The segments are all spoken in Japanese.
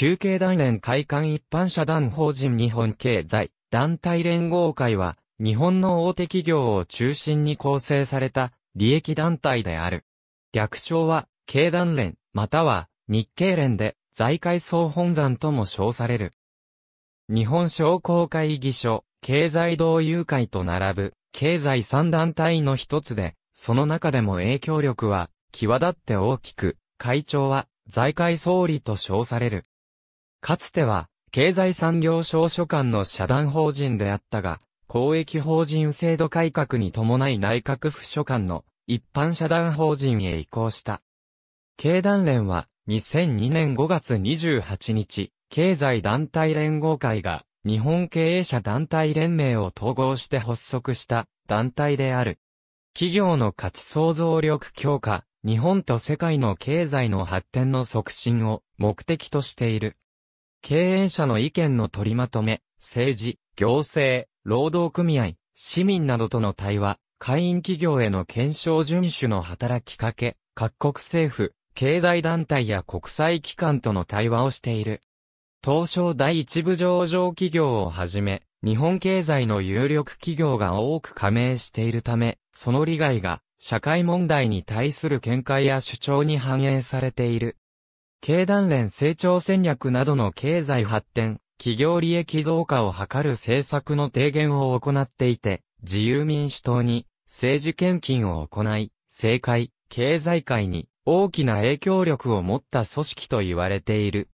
旧経団連会館一般社団法人日本経済団体連合会は、日本の大手企業を中心に構成された利益団体である。略称は、経団連、または日経連で、財界総本山とも称される。日本商工会議所、経済同友会と並ぶ、経済三団体の一つで、その中でも影響力は、際立って大きく、会長は、財界総理と称される。かつては、経済産業省所管の社団法人であったが、公益法人制度改革に伴い内閣府所管の一般社団法人へ移行した。経団連は2002年5月28日、経済団体連合会が日本経営者団体連盟を統合して発足した団体である。企業の価値創造力強化、日本と世界の経済の発展の促進を目的としている。経営者の意見の取りまとめ、政治、行政、労働組合、市民などとの対話、会員企業への検証遵守の働きかけ、各国政府、経済団体や国際機関との対話をしている。東証第一部上場企業をはじめ、日本経済の有力企業が多く加盟しているため、その利害が社会問題に対する見解や主張に反映されている。経団連成長戦略などの経済発展、企業利益増加を図る政策の提言を行っていて、自由民主党に政治献金を行い、政界、経済界に大きな影響力を持った組織と言われている。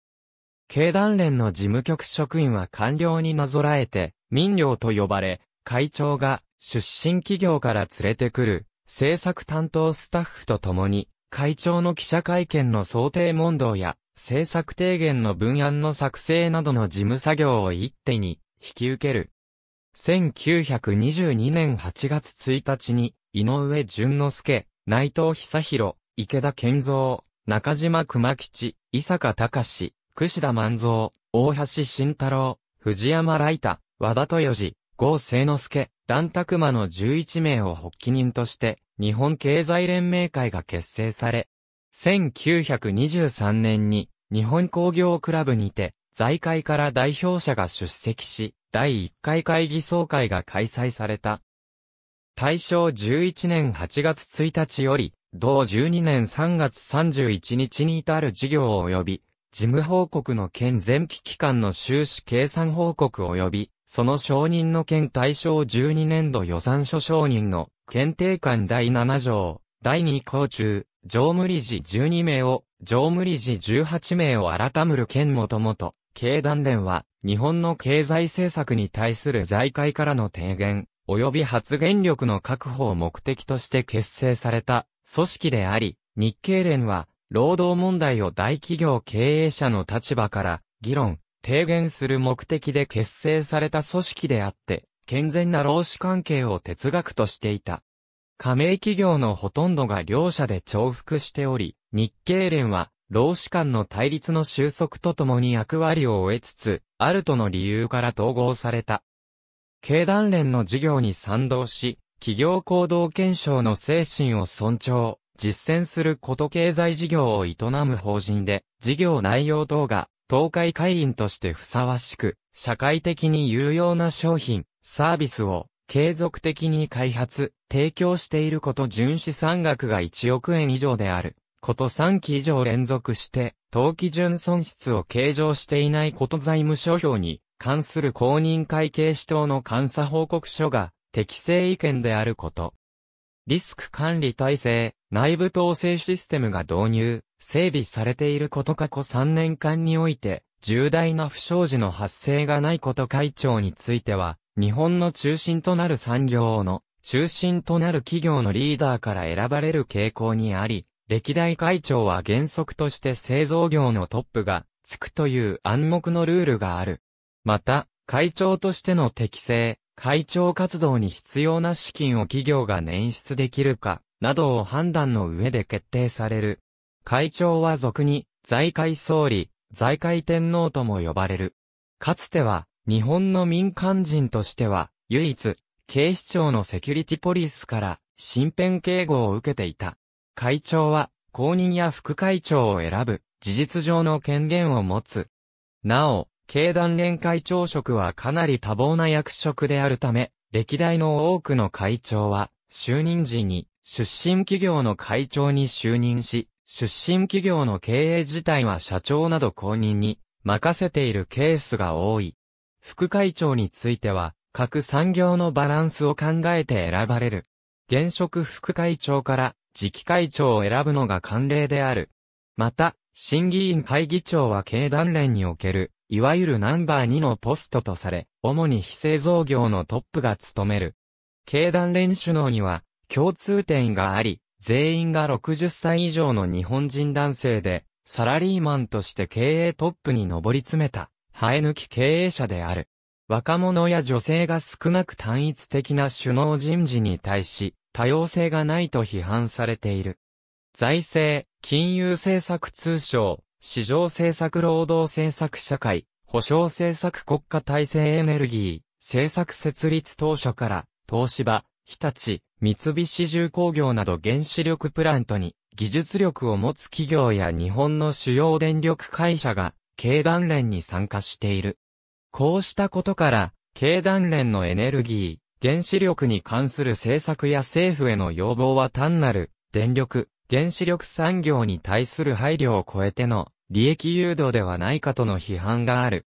経団連の事務局職員は官僚になぞらえて、民僚と呼ばれ、会長が出身企業から連れてくる政策担当スタッフと共に会長の記者会見の想定問答や、政策提言の文案の作成などの事務作業を一手に引き受ける。1922年8月1日に、井上淳之介、内藤久弘、池田健三、中島熊吉、伊坂隆、串田万蔵、大橋慎太郎、藤山雷太、和田豊二、郷清之助、団卓馬の11名を発起人として、日本経済連盟会が結成され、1923年に日本工業クラブにて、財界から代表者が出席し、第1回会議総会が開催された。大正11年8月1日より、同12年3月31日に至る事業及び、事務報告の県前期期間の収支計算報告及び、その承認の件対象12年度予算書承認の検定官第7条、第2項中、常務理事12名を、常務理事18名を改むる件もともと、経団連は、日本の経済政策に対する財界からの提言、及び発言力の確保を目的として結成された組織であり、日経連は、労働問題を大企業経営者の立場から議論、提言する目的で結成された組織であって、健全な労使関係を哲学としていた。加盟企業のほとんどが両者で重複しており、日経連は、労使間の対立の収束とともに役割を終えつつ、あるとの理由から統合された。経団連の事業に賛同し、企業行動検証の精神を尊重、実践すること経済事業を営む法人で、事業内容等が東海会員としてふさわしく、社会的に有用な商品、サービスを継続的に開発、提供していること純資産額が1億円以上である。こと3期以上連続して、当期純損失を計上していないこと財務諸表に関する公認会計士等の監査報告書が適正意見であること。リスク管理体制、内部統制システムが導入、整備されていること過去3年間において、重大な不祥事の発生がないこと会長については、日本の中心となる産業の中心となる企業のリーダーから選ばれる傾向にあり、歴代会長は原則として製造業のトップがつくという暗黙のルールがある。また、会長としての適正、会長活動に必要な資金を企業が捻出できるか、などを判断の上で決定される会長は俗に、財界総理、財界天皇とも呼ばれる。かつては、日本の民間人としては、唯一、警視庁のセキュリティポリスから、身辺警護を受けていた。会長は、公認や副会長を選ぶ、事実上の権限を持つ。なお、経団連会長職はかなり多忙な役職であるため、歴代の多くの会長は、就任時に、出身企業の会長に就任し、出身企業の経営自体は社長など公認に任せているケースが多い。副会長については、各産業のバランスを考えて選ばれる。現職副会長から次期会長を選ぶのが慣例である。また、審議員会議長は経団連における、いわゆるナンバー2のポストとされ、主に非製造業のトップが務める。経団連首脳には共通点があり、全員が60歳以上の日本人男性で、サラリーマンとして経営トップに上り詰めた、生え抜き経営者である。若者や女性が少なく単一的な首脳人事に対し、多様性がないと批判されている。財政、金融政策通称、市場政策労働政策社会、保障政策国家体制エネルギー、政策設立当初から、東芝、日立、三菱重工業など原子力プラントに技術力を持つ企業や日本の主要電力会社が経団連に参加している。こうしたことから、経団連のエネルギー、原子力に関する政策や政府への要望は単なる電力、原子力産業に対する配慮を超えての利益誘導ではないかとの批判がある。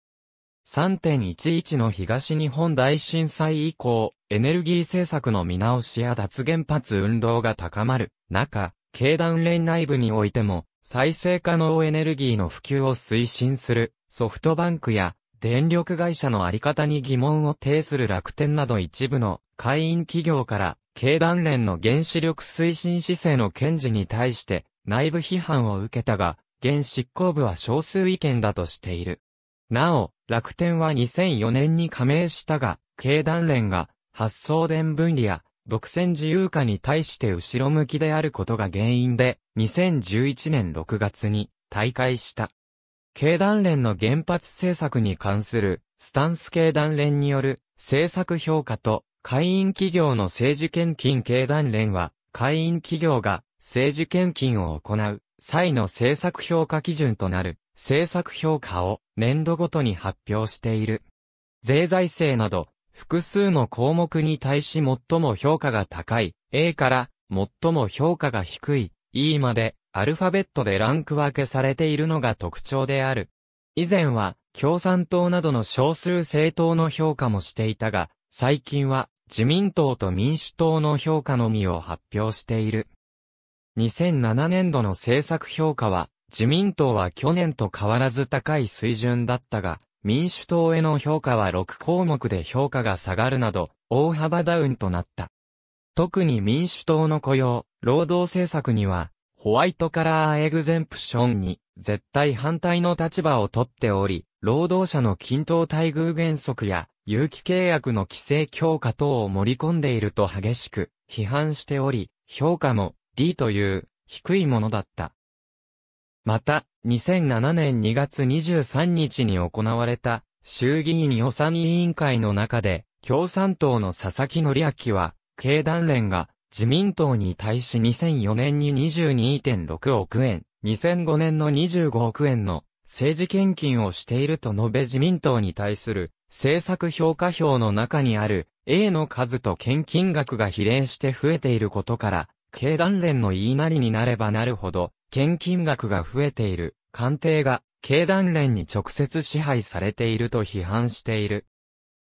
3.11の東日本大震災以降、エネルギー政策の見直しや脱原発運動が高まる中、経団連内部においても、再生可能エネルギーの普及を推進するソフトバンクや電力会社のあり方に疑問を呈する楽天など一部の会員企業から経団連の原子力推進姿勢の堅持に対して内部批判を受けたが、現執行部は少数意見だとしている。なお、楽天は2004年に加盟したが、経団連が発送電分離や独占自由化に対して後ろ向きであることが原因で、2011年6月に退会した。経団連の原発政策に関する、スタンス経団連による政策評価と、会員企業の政治献金経団連は、会員企業が政治献金を行う際の政策評価基準となる政策評価を年度ごとに発表している。税財政など、複数の項目に対し最も評価が高い、A から最も評価が低い、E まで、アルファベットでランク分けされているのが特徴である。以前は、共産党などの少数政党の評価もしていたが、最近は、自民党と民主党の評価のみを発表している。2007年度の政策評価は、自民党は去年と変わらず高い水準だったが、民主党への評価は6項目で評価が下がるなど、大幅ダウンとなった。特に民主党の雇用、労働政策には、ホワイトカラーエグゼンプションに絶対反対の立場をとっており、労働者の均等待遇原則や有期契約の規制強化等を盛り込んでいると激しく批判しており、評価も D という低いものだった。また、2007年2月23日に行われた、衆議院予算委員会の中で、共産党の佐々木則明は、経団連が自民党に対し2004年に22.6億円、2005年の25億円の政治献金をしていると述べ自民党に対する政策評価表の中にある A の数と献金額が比例して増えていることから、経団連の言いなりになればなるほど、献金額が増えている、官邸が、経団連に直接支配されていると批判している。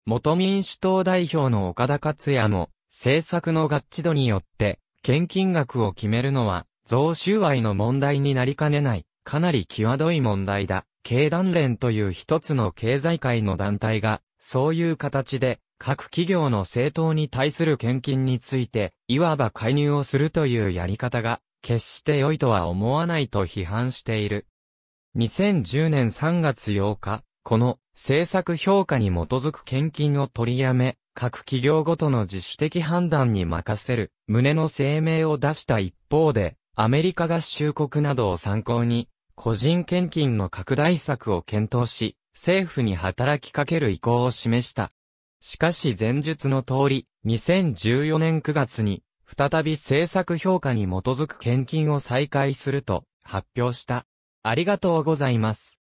元民主党代表の岡田克也も、政策の合致度によって、献金額を決めるのは、贈収賄の問題になりかねない、かなり際どい問題だ。経団連という一つの経済界の団体が、そういう形で、各企業の政党に対する献金について、いわば介入をするというやり方が、決して良いとは思わないと批判している。2010年3月8日、この政策評価に基づく献金を取りやめ、各企業ごとの自主的判断に任せる、旨の声明を出した一方で、アメリカ合衆国などを参考に、個人献金の拡大策を検討し、政府に働きかける意向を示した。しかし前述の通り、2014年9月に再び政策評価に基づく献金を再開すると発表した。ありがとうございます。